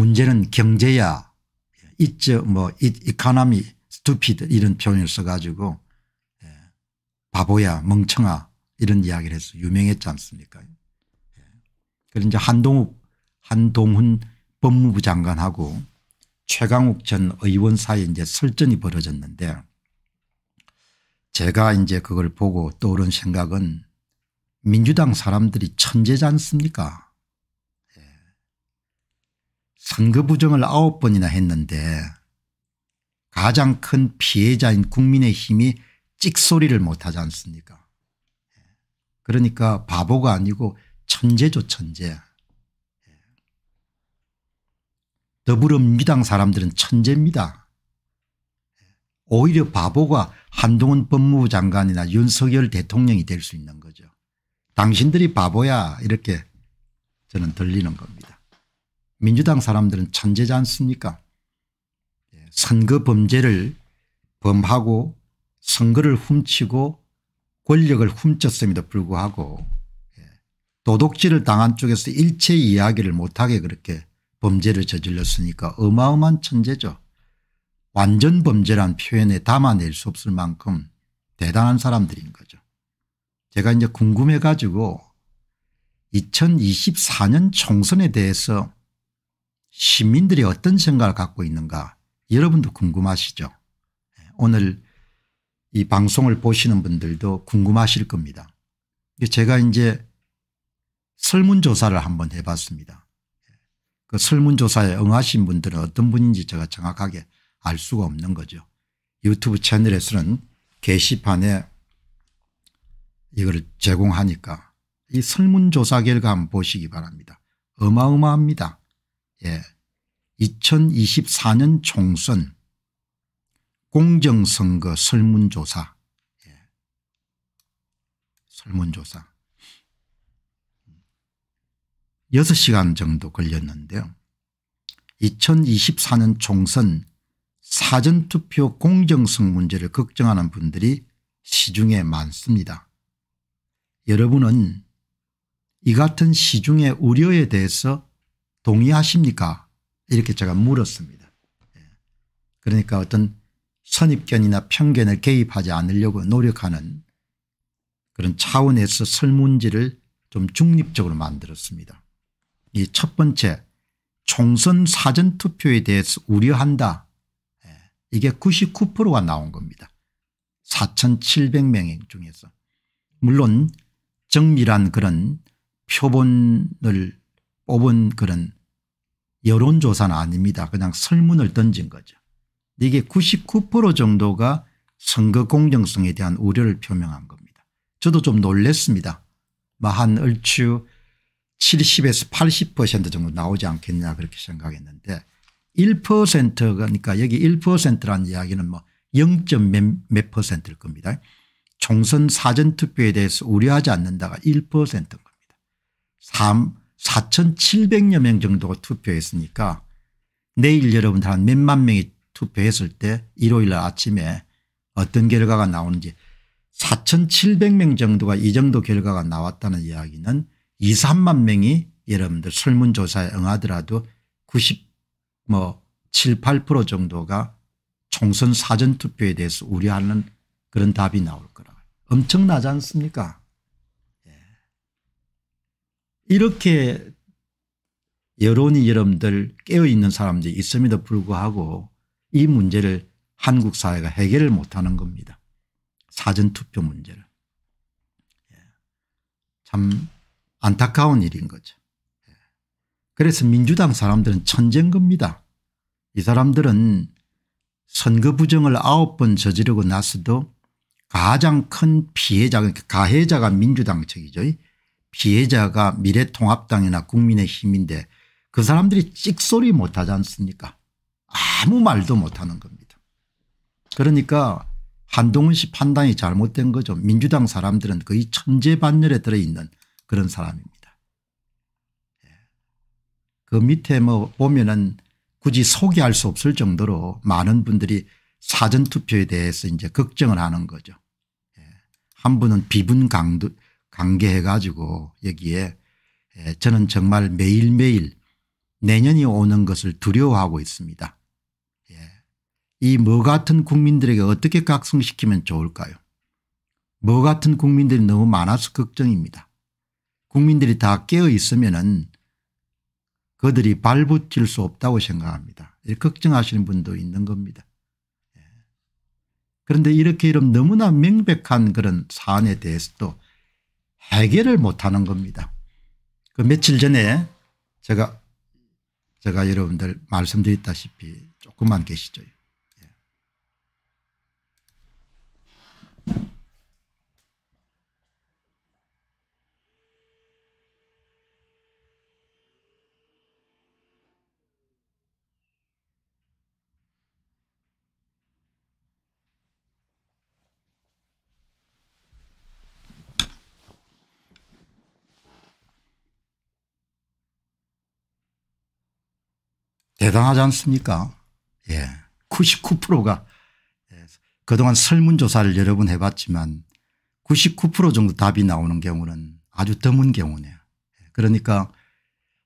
문제는 경제야. 있죠뭐 이카나미 스투피드 이런 표현을 써가지고 예, 바보야 멍청아 이런 이야기를 해서 유명했지 않습니까 예. 그래서 이제 한동욱 한동훈 법무부 장관하고 최강욱 전 의원 사이에 이제 설전이 벌어졌는데 제가 이제 그걸 보고 떠오른 생각은 민주당 사람들이 천재지 않습니까 선거 부정을 9번이나 했는데 가장 큰 피해자인 국민의힘이 찍소리를 못하지 않습니까 그러니까 바보가 아니고 천재죠 천재. 더불어민주당 사람들은 천재입니다. 오히려 바보가 한동훈 법무부 장관이나 윤석열 대통령이 될 수 있는 거죠. 당신들이 바보야 이렇게 저는 들리는 겁니다. 민주당 사람들은 천재지 않습니까 예, 선거 범죄를 범하고 선거를 훔치고 권력을 훔쳤음에도 불구하고 예, 도둑질을 당한 쪽에서 일체 이야기를 못하게 그렇게 범죄를 저질렀으니까 어마어마한 천재죠. 완전 범죄란 표현에 담아낼 수 없을 만큼 대단한 사람들인 거죠. 제가 이제 궁금해 가지고 2024년 총선에 대해서 시민들이 어떤 생각을 갖고 있는가 여러분도 궁금하시죠. 예, 오늘 이 방송을 보시는 분들도 궁금하실 겁니다. 제가 이제 설문조사를 한번 해봤습니다. 예, 그 설문조사에 응하신 분들은 어떤 분인지 제가 정확하게 알 수가 없는 거죠. 유튜브 채널에서는 게시판에 이걸 제공하니까 이 설문조사 결과 한번 보시기 바랍니다. 어마어마합니다. 예. 2024년 총선 공정선거 설문조사 예. 설문조사 6시간 정도 걸렸는데요. 2024년 총선 사전투표 공정성 문제를 걱정하는 분들이 시중에 많습니다. 여러분은 이 같은 시중의 우려에 대해서 동의하십니까 이렇게 제가 물었습니다. 예. 그러니까 어떤 선입견이나 편견을 개입하지 않으려고 노력하는 그런 차원에서 설문지를 좀 중립적으로 만들었습니다. 이 첫 번째 총선 사전투표에 대해서 우려한다. 예. 이게 99%가 나온 겁니다. 4,700명 중에서. 물론 정밀한 그런 표본을 뽑은 그런 여론조사는 아닙니다. 그냥 설문을 던진 거죠. 이게 99% 정도가 선거 공정성에 대한 우려를 표명한 겁니다. 저도 좀 놀랬습니다. 마한 뭐 얼추 70에서 80% 정도 나오지 않겠냐 그렇게 생각했는데 1%가니까 그러니까 여기 1라는 이야기는 뭐 0.몇 퍼센트일 겁니다. 총선 사전투표에 대해서 우려하지 않는다가 1%인 겁니다. 3, 4,700여 명 정도가 투표했으니까 내일 여러분들 한 몇만 명이 투표했을 때 일요일 날 아침에 어떤 결과가 나오는지 4,700명 정도가 이 정도 결과가 나왔다는 이야기는 2, 3만 명이 여러분들 설문조사에 응하더라도 90뭐 7, 8% 정도가 총선 사전투표에 대해서 우려하는 그런 답이 나올 거라. 엄청나지 않습니까? 이렇게 여론이 여러분들 깨어있는 사람들이 있음에도 불구하고 이 문제를 한국 사회가 해결을 못하는 겁니다. 사전투표 문제를. 예. 참 안타까운 일인 거죠. 예. 그래서 민주당 사람들은 천재인 겁니다. 이 사람들은 선거 부정을 아홉 번 저지르고 나서도 가장 큰 피해자 가해자가 민주당 측이죠. 피해자가 미래통합당이나 국민의힘인데 그 사람들이 찍소리 못하지 않습니까 아무 말도 못하는 겁니다. 그러니까 한동훈 씨 판단이 잘못된 거죠. 민주당 사람들은 거의 천재반열에 들어있는 그런 사람입니다. 예. 그 밑에 뭐 보면은 굳이 소개할 수 없을 정도로 많은 분들이 사전투표에 대해서 이제 걱정을 하는 거죠. 예. 한 분은 비분 강도 관계해 가지고 여기에 저는 정말 매일매일 내년이 오는 것을 두려워하고 있습니다. 예. 이뭐 같은 국민들에게 어떻게 각성시키면 좋을까요 뭐 같은 국민들이 너무 많아서 걱정입니다. 국민들이 다 깨어 있으면 은 그들이 발붙일 수 없다고 생각합니다. 걱정하시는 분도 있는 겁니다. 예. 그런데 이렇게 이런 너무나 명백한 그런 사안에 대해서도 해결을 못하는 겁니다. 그 며칠 전에 제가 제가 여러분들 말씀드렸다시피 조금만 계시죠. 대단하지 않습니까? 예. 99%가 예, 그동안 설문조사를 여러 번 해봤지만 99% 정도 답이 나오는 경우는 아주 드문 경우네요. 예, 그러니까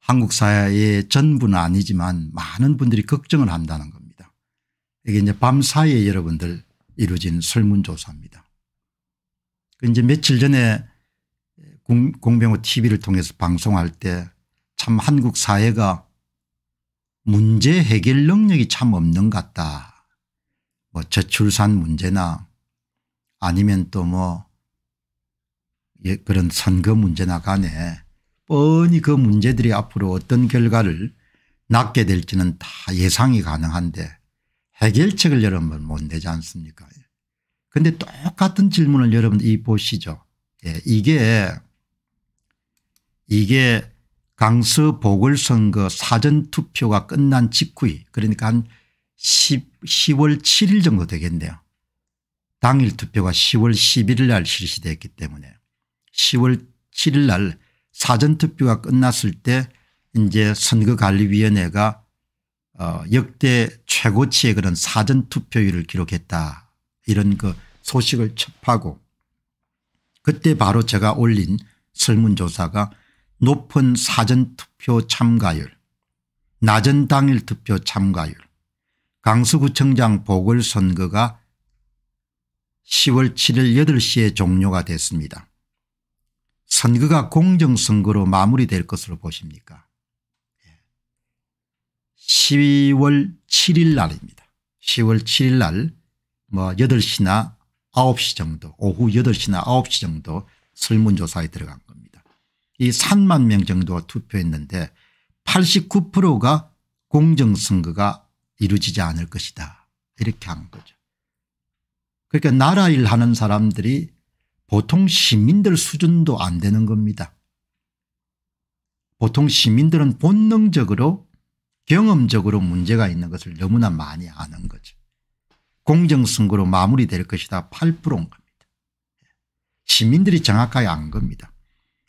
한국 사회의 전부는 아니지만 많은 분들이 걱정을 한다는 겁니다. 이게 이제 밤사이에 여러분들 이루어진 설문조사입니다. 그 이제 며칠 전에 공병호 TV를 통해서 방송할 때 참 한국 사회가 문제 해결 능력이 참 없는 것 같다. 뭐 저출산 문제나 아니면 또뭐 예, 그런 선거 문제나 간에 뻔히 그 문제들이 앞으로 어떤 결과를 낳게 될지는 다 예상이 가능한데 해결책을 여러분 못 내지 않습니까 그런데 똑같은 질문을 여러분 이 보시죠. 예, 이게 이게 강서 보궐선거 사전투표가 끝난 직후에 그러니까 한 10, 10월 7일 정도 되겠네요. 당일 투표가 10월 11일 날 실시됐기 때문에 10월 7일 날 사전투표가 끝났을 때 이제 선거관리위원회가 어 역대 최고치의 그런 사전투표율을 기록했다 이런 그 소식을 접하고 그때 바로 제가 올린 설문조사가 높은 사전투표 참가율 낮은 당일 투표 참가율 강서구청장 보궐선거가 10월 7일 8시에 종료가 됐습니다. 선거가 공정선거로 마무리될 것으로 보십니까 10월 7일 날입니다. 10월 7일 날 뭐 8시나 9시 정도 오후 8시나 9시 정도 설문조사에 들어간 겁니다. 이 3만 명 정도가 투표했는데 89%가 공정선거가 이루어지지 않을 것이다 이렇게 한 거죠. 그러니까 나라 일 하는 사람들이 보통 시민들 수준도 안 되는 겁니다. 보통 시민들은 본능적으로 경험적으로 문제가 있는 것을 너무나 많이 아는 거죠. 공정선거로 마무리될 것이다 8%인 겁니다. 시민들이 정확하게 안 겁니다.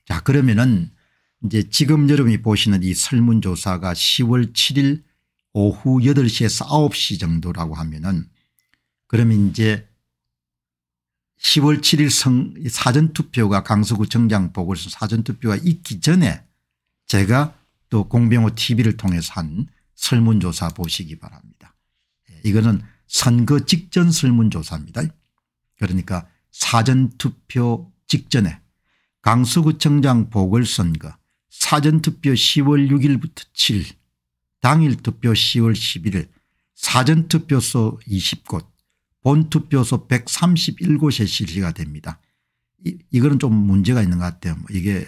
자 그러면은 이제 지금 여러분이 보시는 이 설문조사가 10월 7일 오후 8시에서 9시 정도라고 하면은 그러면 이제 10월 7일 성, 사전투표가 강서구청장 보궐선 사전투표가 있기 전에 제가 또 공병호 tv를 통해서 한 설문조사 보시기 바랍니다. 예, 이거는 선거 직전 설문조사입니다. 그러니까 사전투표 직전에 강서구청장 보궐선거 사전투표 10월 6일부터 7일 당일투표 10월 11일 사전투표소 20곳 본투표소 131곳에 실시가 됩니다. 이, 이거는 좀 문제가 있는 것 같아요. 뭐 이게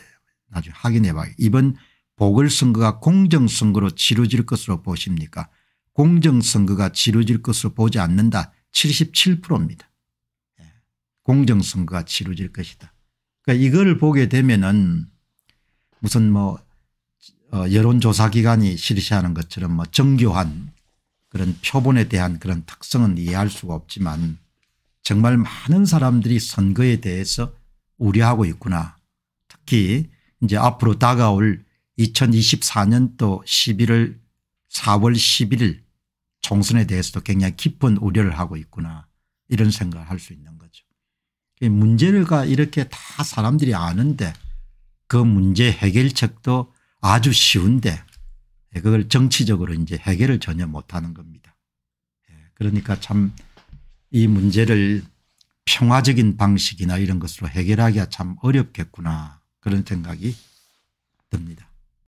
나중에 확인해 봐요. 이번 보궐선거가 공정선거로 치러질 것으로 보십니까 공정선거가 치러질 것으로 보지 않는다 77%입니다. 예. 공정선거가 치러질 것이다. 그러니까 이걸 보게 되면은 무슨 뭐 어, 여론조사기관이 실시하는 것처럼 뭐 정교한 그런 표본에 대한 그런 특성은 이해할 수가 없지만 정말 많은 사람들이 선거에 대해서 우려하고 있구나. 특히 이제 앞으로 다가올 2024년도 11월 4월 11일 총선에 대해서도 굉장히 깊은 우려를 하고 있구나 이런 생각을 할 수 있는 거죠. 문제가 이렇게 다 사람들이 아는데 그 문제 해결책도 아주 쉬운데 예, 그걸 정치적으로 이제 해결을 전혀 못하는 겁니다. 예, 그러니까 참 이 문제를 평화적인 방식이나 이런 것으로 해결하기가 참 어렵겠구나 그런 생각이 듭니다.